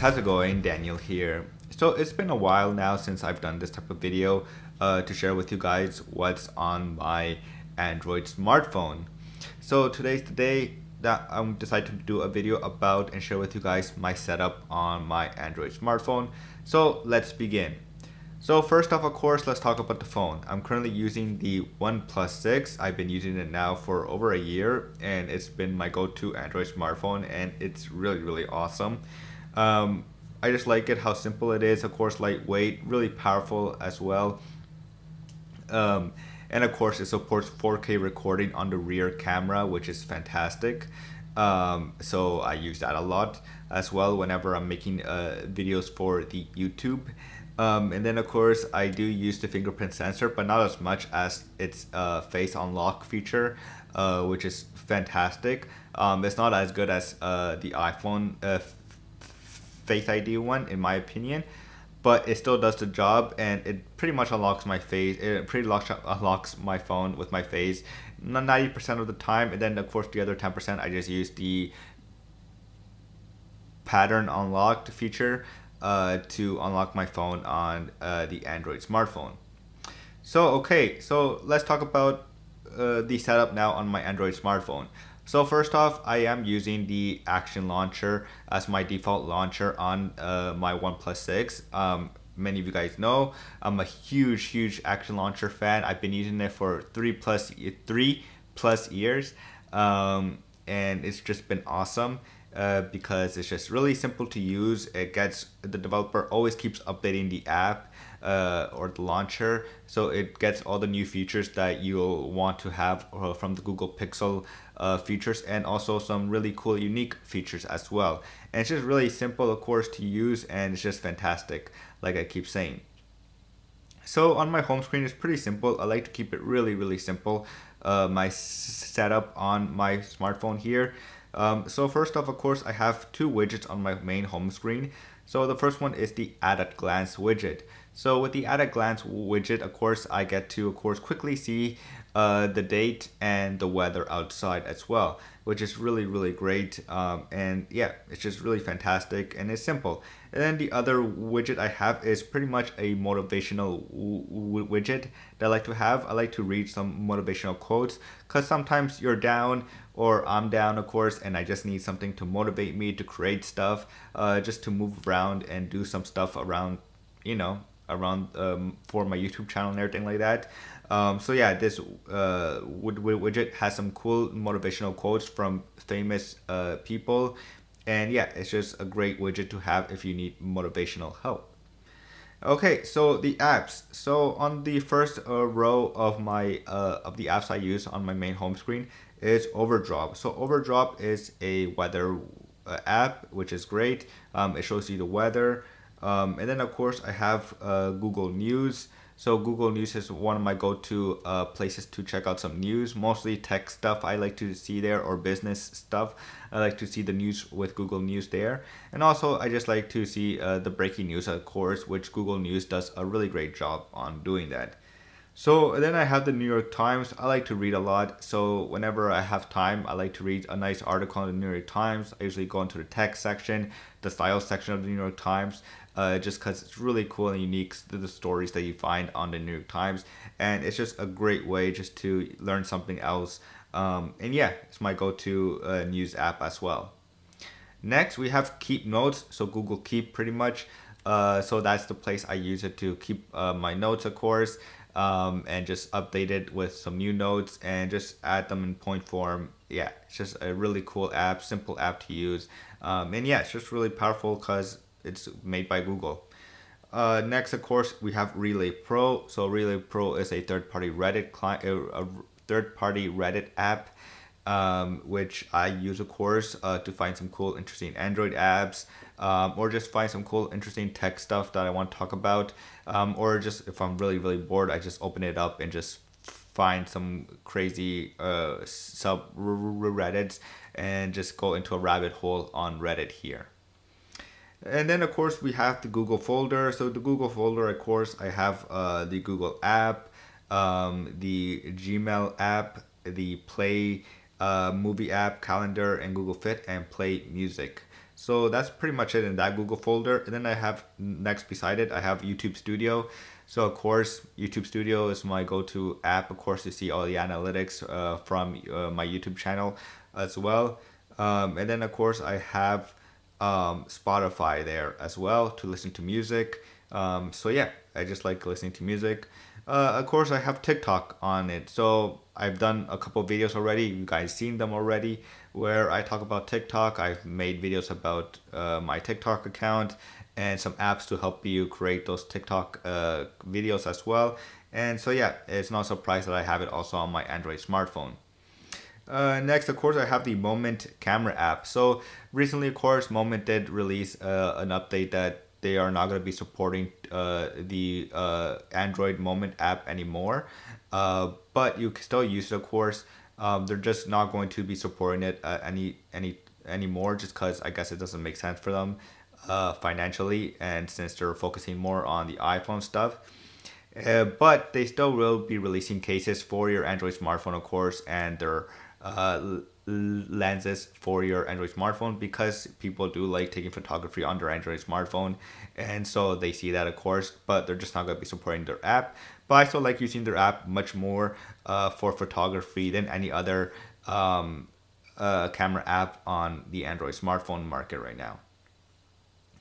guys, how's it going? Daniel here. So it's been a while now since I've done this type of video uh, to share with you guys what's on my Android smartphone. So today's the day that I decided to do a video about and share with you guys my setup on my Android smartphone. So let's begin. So first off, of course, let's talk about the phone. I'm currently using the OnePlus 6. I've been using it now for over a year and it's been my go-to Android smartphone and it's really, really awesome. Um, I just like it how simple it is. Of course, lightweight, really powerful as well. Um, and of course, it supports 4K recording on the rear camera, which is fantastic. Um, so I use that a lot as well whenever I'm making uh, videos for the YouTube. Um, and then of course I do use the fingerprint sensor, but not as much as its uh, face unlock feature, uh, which is fantastic. Um, it's not as good as uh, the iPhone uh, Face ID one, in my opinion. But it still does the job, and it pretty much unlocks my face. It pretty much unlocks my phone with my face 90% of the time, and then of course the other 10% I just use the pattern unlocked feature uh, to unlock my phone on uh, the Android smartphone. So okay, so let's talk about uh, the setup now on my Android smartphone. So first off, I am using the Action Launcher as my default launcher on uh, my OnePlus 6. Um, many of you guys know, I'm a huge, huge Action Launcher fan. I've been using it for three plus, three plus years. Um, and it's just been awesome. Uh, because it's just really simple to use. It gets the developer always keeps updating the app uh, or the launcher. So it gets all the new features that you'll want to have uh, from the Google Pixel uh, features and also some really cool unique features as well. And it's just really simple, of course, to use and it's just fantastic, like I keep saying. So on my home screen, it's pretty simple. I like to keep it really, really simple. Uh, my setup on my smartphone here. Um, so first off, of course, I have two widgets on my main home screen. So the first one is the at a glance widget. So with the at a glance widget, of course, I get to, of course, quickly see uh, the date and the weather outside as well, which is really, really great. Um, and yeah, it's just really fantastic and it's simple. And then the other widget I have is pretty much a motivational widget that I like to have. I like to read some motivational quotes because sometimes you're down or I'm down, of course, and I just need something to motivate me to create stuff, uh, just to move around and do some stuff around you know around um, for my YouTube channel and everything like that. Um, so yeah, this uh, widget has some cool motivational quotes from famous uh, people. And yeah, it's just a great widget to have if you need motivational help. Okay, so the apps. So on the first uh, row of my uh, of the apps I use on my main home screen is Overdrop. So Overdrop is a weather uh, app, which is great. Um, it shows you the weather. Um, and then of course I have uh, Google News. So Google News is one of my go-to uh, places to check out some news, mostly tech stuff I like to see there or business stuff. I like to see the news with Google News there. And also I just like to see uh, the breaking news of course, which Google News does a really great job on doing that. So then I have the New York Times. I like to read a lot. So whenever I have time, I like to read a nice article in the New York Times. I usually go into the tech section, the style section of the New York Times, uh, just because it's really cool and unique the stories that you find on the New York Times. And it's just a great way just to learn something else. Um, and yeah, it's my go to uh, news app as well. Next, we have Keep Notes. So, Google Keep pretty much. Uh, so, that's the place I use it to keep uh, my notes, of course. Um, and just update it with some new notes and just add them in point form. Yeah, it's just a really cool app, simple app to use. Um, and yeah, it's just really powerful because it's made by Google. Uh, next, of course, we have Relay Pro. So Relay Pro is a third-party Reddit client, uh, a, third-party Reddit app, um, which I use, of course, uh, to find some cool, interesting Android apps, um, or just find some cool, interesting tech stuff that I want to talk about, um, or just if I'm really, really bored, I just open it up and just find some crazy uh, sub Reddits and just go into a rabbit hole on Reddit here. And then of course we have the Google folder. So the Google folder, of course, I have uh, the Google app, um, the Gmail app, the Play uh, movie app, calendar, and Google Fit, and Play Music. So that's pretty much it in that Google folder. And then I have next beside it, I have YouTube Studio. So of course, YouTube Studio is my go-to app, of course, to see all the analytics uh, from uh, my YouTube channel as well. Um, and then of course I have um, Spotify there as well to listen to music. Um, so yeah, I just like listening to music. Uh, of course, I have TikTok on it. So I've done a couple videos already. You guys seen them already where I talk about TikTok. I've made videos about uh, my TikTok account and some apps to help you create those TikTok uh, videos as well. And so yeah, it's no surprise that I have it also on my Android smartphone. Uh, next, of course, I have the Moment camera app. So recently, of course, Moment did release uh, an update that they are not going to be supporting uh, the uh, Android Moment app anymore. Uh, but you can still use it, of course. Um, they're just not going to be supporting it uh, any any anymore, just because I guess it doesn't make sense for them financially, and since they're focusing more on the iPhone stuff. but they still will be releasing cases for your Android smartphone, of course, and they're uh, lenses for your Android smartphone because people do like taking photography on their Android smartphone. And so they see that, of course, but they're just not going to be supporting their app. But I still like using their app much more uh, for photography than any other um, uh, camera app on the Android smartphone market right now.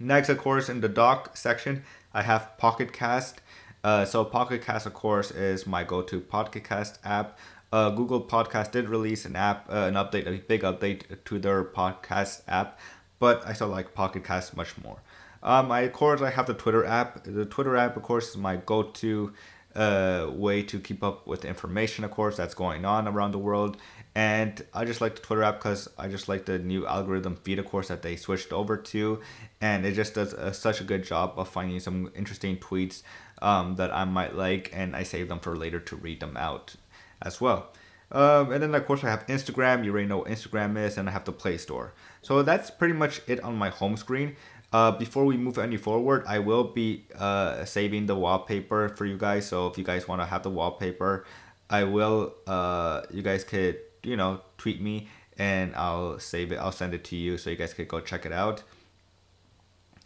Next, of course, in the dock section, I have Pocket Cast. Uh, so Pocket Cast, of course, is my go-to podcast app uh, Google Podcast did release an app, uh, an update, a big update to their podcast app, but I still like Pocket Cast much more. Um, I, of course, I have the Twitter app. The Twitter app, of course, is my go-to uh, way to keep up with information, of course, that's going on around the world. And I just like the Twitter app because I just like the new algorithm feed, of course, that they switched over to. And it just does a, uh, such a good job of finding some interesting tweets um, that I might like, and I save them for later to read them out as well. Um, and then of course I have Instagram, you already know what Instagram is, and I have the Play Store. So that's pretty much it on my home screen. Uh, before we move any forward, I will be uh, saving the wallpaper for you guys. So if you guys want to have the wallpaper, I will, uh, you guys could, you know, tweet me and I'll save it. I'll send it to you so you guys could go check it out.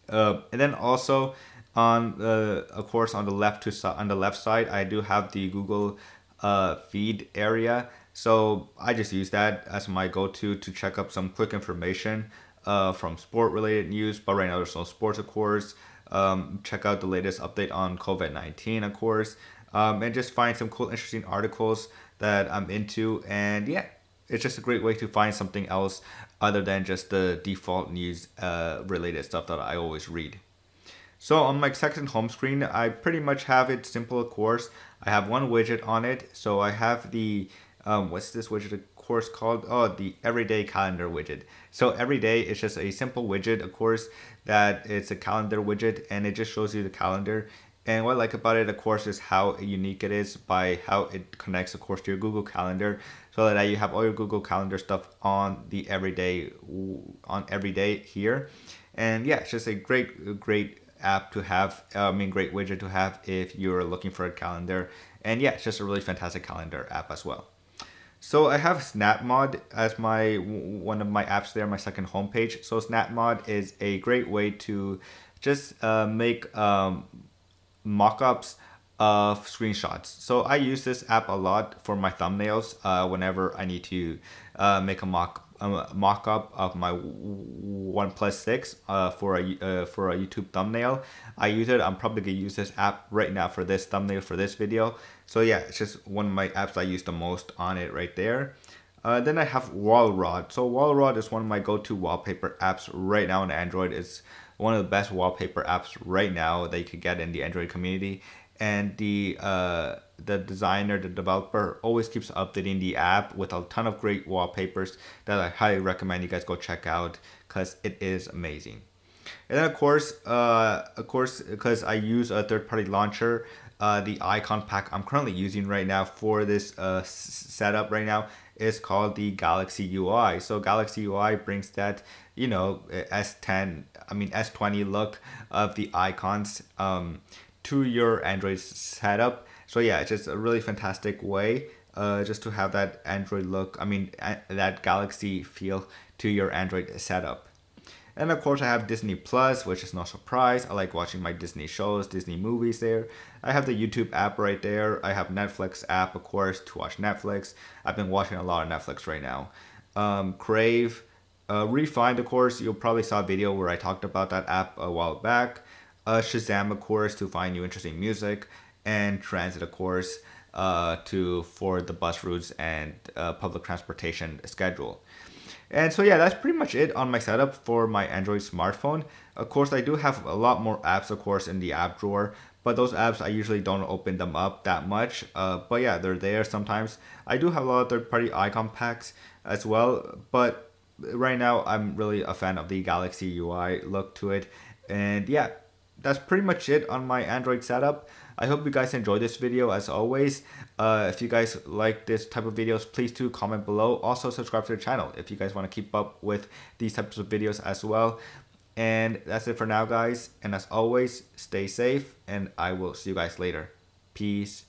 Uh, and then also on, uh, of course, on the left to on the left side, I do have the Google uh, feed area. So I just use that as my go-to to check up some quick information uh, from sport-related news. But right now there's no sports, of course. Um, check out the latest update on COVID-19, of course. Um, and just find some cool, interesting articles that I'm into. And yeah, it's just a great way to find something else other than just the default news uh, related stuff that I always read. So on my second home screen, I pretty much have it simple, of course. I have one widget on it. So I have the, um, what's this widget of course called? Oh, the everyday calendar widget. So every day it's just a simple widget, of course, that it's a calendar widget and it just shows you the calendar. And what I like about it, of course, is how unique it is by how it connects, of course, to your Google Calendar, so that you have all your Google Calendar stuff on the everyday, on every day here. And yeah, it's just a great, great app to have, I mean, great widget to have if you're looking for a calendar. And yeah, it's just a really fantastic calendar app as well. So I have SnapMod as my one of my apps there, my second homepage. So SnapMod is a great way to just uh, make um, of screenshots. So I use this app a lot for my thumbnails uh, whenever I need to uh, make a mock a mock-up of my OnePlus 6 uh, for a uh, for a YouTube thumbnail. I use it. I'm probably gonna use this app right now for this thumbnail for this video. So yeah, it's just one of my apps I use the most on it right there. Uh, then I have Wallrod. So Wallrod is one of my go-to wallpaper apps right now on Android. It's one of the best wallpaper apps right now that you could get in the Android community and the uh, the designer, the developer always keeps updating the app with a ton of great wallpapers that I highly recommend you guys go check out because it is amazing. And then of course, uh, of course, because I use a third-party launcher, uh, the icon pack I'm currently using right now for this uh, setup right now is called the Galaxy UI. So Galaxy UI brings that, you know, S10, I mean S20 look of the icons um, to your Android setup. So yeah, it's just a really fantastic way uh, just to have that Android look, I mean, that Galaxy feel to your Android setup. And of course, I have Disney Plus, which is no surprise. I like watching my Disney shows, Disney movies there. I have the YouTube app right there. I have Netflix app, of course, to watch Netflix. I've been watching a lot of Netflix right now. Um, Crave, uh, Refind, of course. You probably saw a video where I talked about that app a while back. A Shazam of course to find new interesting music, and transit a course uh, to for the bus routes and uh, public transportation schedule. And so yeah, that's pretty much it on my setup for my Android smartphone. Of course, I do have a lot more apps, of course, in the app drawer, but those apps I usually don't open them up that much. Uh, but yeah, they're there sometimes. I do have a lot of third-party icon packs as well, but right now I'm really a fan of the Galaxy UI look to it. And yeah, that's pretty much it on my Android setup. I hope you guys enjoyed this video as always. Uh, if you guys like this type of videos, please do comment below. Also subscribe to the channel if you guys want to keep up with these types of videos as well. And that's it for now guys. And as always, stay safe and I will see you guys later. Peace.